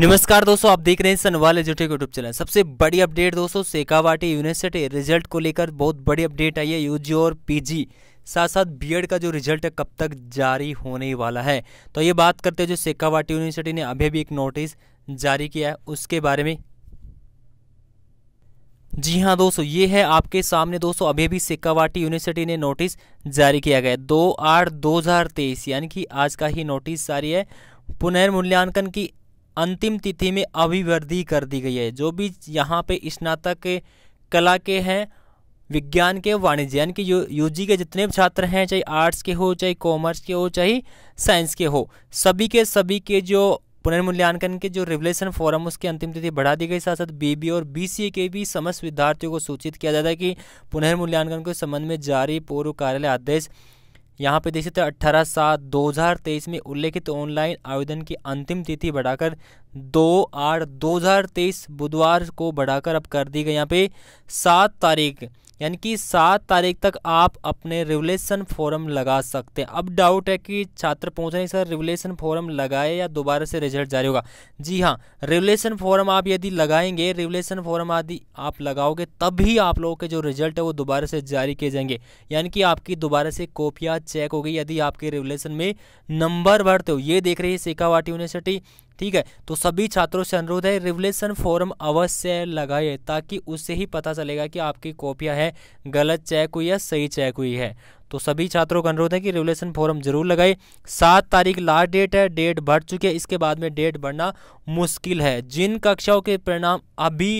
नमस्कार दोस्तों आप देख रहे हैं सनवाल एजुटे यूट्यूब चैनल सबसे बड़ी अपडेट दोस्तों सेकावाटी यूनिवर्सिटी रिजल्ट को लेकर बहुत बड़ी अपडेट आई है यूजी और पीजी साथ साथ बीएड का जो रिजल्ट है कब तक जारी होने वाला है तो ये बात करते हैं जो सेकावाटी यूनिवर्सिटी ने अभी भी एक नोटिस जारी किया है उसके बारे में जी हाँ दोस्तों ये है आपके सामने दोस्तों अभी भी सिक्कावाटी यूनिवर्सिटी ने नोटिस जारी किया गया है दो आठ दो हज़ार तेईस यानी कि आज का ही नोटिस जारी है पुनर्मूल्यांकन की अंतिम तिथि में अभिवृद्धि कर दी गई है जो भी यहाँ पे स्नातक कला के हैं विज्ञान के वाणिज्य यानी कि जी के जितने भी छात्र हैं चाहे आर्ट्स के हो चाहे कॉमर्स के हो चाहे साइंस के हो सभी के सभी के जो पुनर्मूल्यांकन के जो रिवलेशन फॉरम उसकी अंतिम तिथि बढ़ा दी गई साथ साथ बी और बी के भी समस्त विद्यार्थियों को सूचित किया जाता है कि पुनर्मूल्यांकन के संबंध में जारी पूर्व कार्यालय आदेश यहाँ पे देख सकते हो अट्ठारह सात दो हज़ार तेईस में उल्लेखित ऑनलाइन आवेदन की अंतिम तिथि बढ़ाकर दो आठ दो हज़ार तेईस बुधवार को बढ़ाकर अब कर दी गई यहाँ पे सात तारीख यानी कि सात तारीख तक आप अपने रिवलेशन फॉरम लगा सकते हैं अब डाउट है कि छात्र पहुँच रहे सर रिवलेशन फॉरम लगाए या दोबारा से रिजल्ट जारी होगा जी हाँ रिवलेशन फॉरम आप यदि लगाएंगे रिवलेशन फॉरम आदि आप लगाओगे तभी आप लोगों के जो रिजल्ट है वो दोबारा से जारी किए जाएंगे यानी कि आपकी दोबारा से कॉपियाँ चेक होगी यदि आपके रिवलेशन में नंबर भरते हो ये देख रही है सिकावाटी यूनिवर्सिटी ठीक है तो सभी छात्रों से अनुरोध है रिवलेशन फॉर्म अवश्य लगाए ताकि उससे ही पता चलेगा कि आपकी कॉपियाँ है गलत चेक हुई या सही चेक हुई है तो सभी छात्रों का अनुरोध है कि रेगुलेशन फॉरम जरूर लगाए सात तारीख लास्ट डेट है डेट बढ़ चुकी है इसके बाद में डेट बढ़ना मुश्किल है जिन कक्षाओं के परिणाम अभी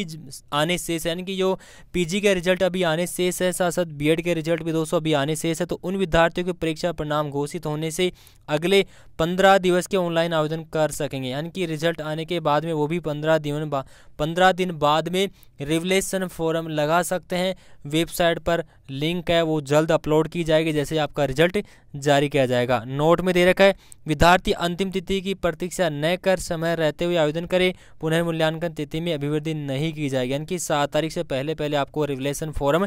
आने शेष यानी कि जो पीजी के रिजल्ट अभी आने शेष है साथ साथ बीएड के रिजल्ट भी दोस्तों अभी आने शेष है तो उन विद्यार्थियों के परीक्षा परिणाम घोषित होने से अगले पंद्रह दिवस के ऑनलाइन आवेदन कर सकेंगे यानी कि रिजल्ट आने के बाद में वो भी पंद्रह दिन पंद्रह दिन बाद में रिवलेशन फॉरम लगा सकते हैं वेबसाइट पर लिंक है वो जल्द अपलोड की जाएगी जैसे आपका रिजल्ट जारी किया जाएगा नोट में दे रखा है विद्यार्थी अंतिम तिथि की प्रतीक्षा न कर समय रहते हुए आवेदन पुनः पुनर्मूल्यांकन तिथि में अभिवृद्धि नहीं की जाएगी यानी कि सात तारीख से पहले पहले आपको रिविलेशन फॉर्म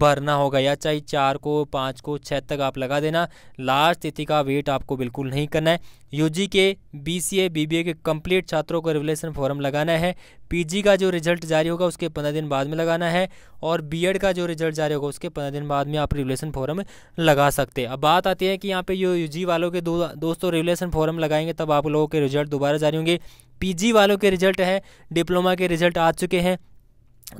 भरना होगा या चाहे चार को पाँच को छः तक आप लगा देना लास्ट तिथि का वेट आपको बिल्कुल नहीं करना है यू के बी बीबीए के कंप्लीट छात्रों को रिविलेशन फॉर्म लगाना है पीजी का जो रिजल्ट जारी होगा उसके पंद्रह दिन बाद में लगाना है और बीएड का जो रिजल्ट जारी होगा उसके पंद्रह दिन बाद में आप रिविलेशन फॉर्म लगा सकते हैं अब बात आती है कहती हैं कि यहाँ पे यू यूजी वालों के दो दोस्तों रेगुलेशन फॉरम लगाएंगे तब आप लोगों के रिजल्ट दोबारा जारी होंगे पीजी वालों के रिजल्ट है डिप्लोमा के रिजल्ट आ चुके हैं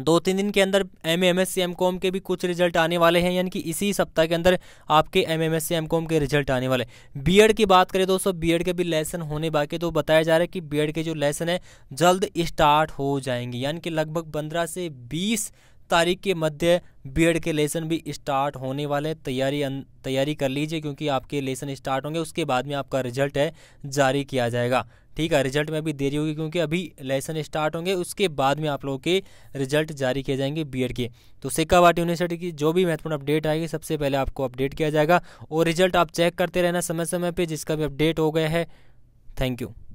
दो तीन दिन के अंदर M M S M com के भी कुछ रिजल्ट आने वाले हैं यानी कि इसी सप्ताह के अंदर आपके M M S M com के रिजल्ट आने वाले बी एड की बात करें दोस्तों बी एड के भी लेसन होने बाकी तो बताया जा रहा है कि बी एड के जो लेसन है जल्द स्टार्ट हो जाएंगे यानी कि लगभग पंद्रह से बीस तारीख के मध्य बीएड के लेसन भी स्टार्ट होने वाले हैं तैयारी तैयारी कर लीजिए क्योंकि आपके लेसन स्टार्ट होंगे उसके बाद में आपका रिजल्ट है जारी किया जाएगा ठीक है रिजल्ट में अभी देरी होगी क्योंकि अभी लेसन स्टार्ट होंगे उसके बाद में आप लोगों के रिजल्ट जारी किए जाएंगे बीएड के तो सिक्कावाट यूनिवर्सिटी की जो भी महत्वपूर्ण अपडेट आएगी सबसे पहले आपको अपडेट किया जाएगा और रिजल्ट आप चेक करते रहना समय समय पर जिसका भी अपडेट हो गया है थैंक यू